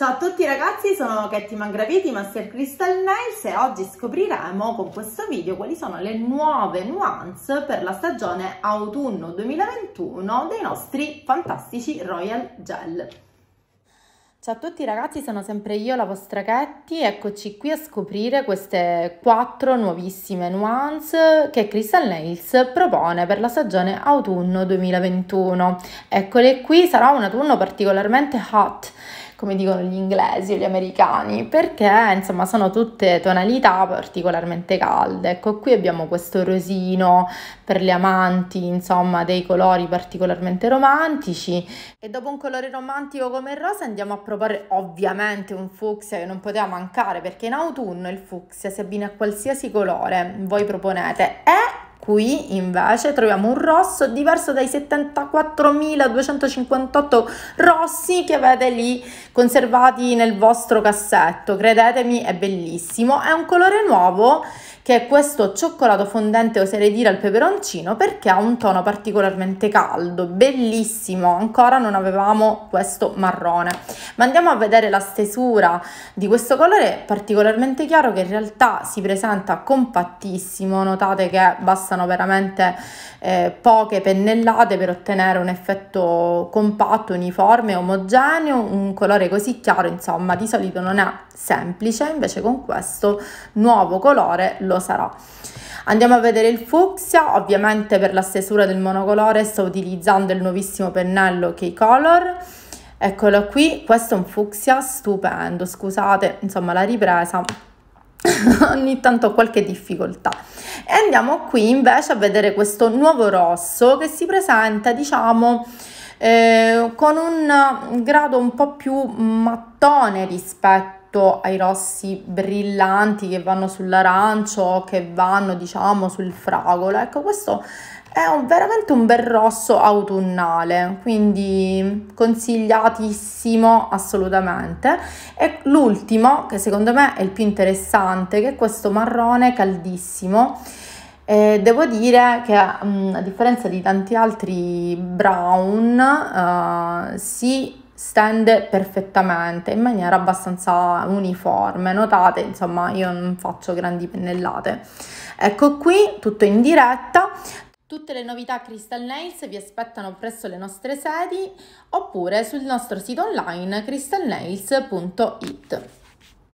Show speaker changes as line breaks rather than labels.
Ciao a tutti ragazzi, sono Ketty Mangraviti, Master Crystal Nails e oggi scopriremo con questo video quali sono le nuove nuance per la stagione autunno 2021 dei nostri fantastici Royal Gel. Ciao a tutti ragazzi, sono sempre io la vostra Ketty, eccoci qui a scoprire queste quattro nuovissime nuance che Crystal Nails propone per la stagione autunno 2021. Eccole qui, sarà un autunno particolarmente hot, come dicono gli inglesi o gli americani, perché insomma sono tutte tonalità particolarmente calde. Ecco, qui abbiamo questo rosino per le amanti, insomma, dei colori particolarmente romantici. E dopo un colore romantico come il rosa andiamo a proporre ovviamente un fucsia che non poteva mancare, perché in autunno il fucsia si abbina a qualsiasi colore voi proponete. È Qui invece troviamo un rosso diverso dai 74.258 rossi che avete lì conservati nel vostro cassetto. Credetemi, è bellissimo. È un colore nuovo che è questo cioccolato fondente, oserei dire, al peperoncino perché ha un tono particolarmente caldo, bellissimo, ancora non avevamo questo marrone. Ma andiamo a vedere la stesura di questo colore particolarmente chiaro che in realtà si presenta compattissimo, notate che bastano veramente eh, poche pennellate per ottenere un effetto compatto, uniforme, omogeneo, un colore così chiaro, insomma, di solito non è semplice, invece con questo nuovo colore lo sarà. Andiamo a vedere il fucsia, ovviamente per la stesura del monocolore sto utilizzando il nuovissimo pennello K-Color. Eccolo qui, questo è un fucsia stupendo, scusate, insomma la ripresa ogni tanto ho qualche difficoltà. E andiamo qui invece a vedere questo nuovo rosso che si presenta, diciamo, eh, con un grado un po' più mattone rispetto rispetto ai rossi brillanti che vanno sull'arancio, che vanno diciamo sul fragolo. Ecco, questo è un, veramente un bel rosso autunnale, quindi consigliatissimo assolutamente. E l'ultimo, che secondo me è il più interessante, che è questo marrone caldissimo. e devo dire che a differenza di tanti altri brown, uh, eh, si stende perfettamente in maniera abbastanza uniforme. Notate, insomma, io non faccio grandi pennellate. Ecco qui, tutto in diretta. Tutte le novità Crystal Nails vi aspettano presso le nostre sedi oppure sul nostro sito online crystalnails.it.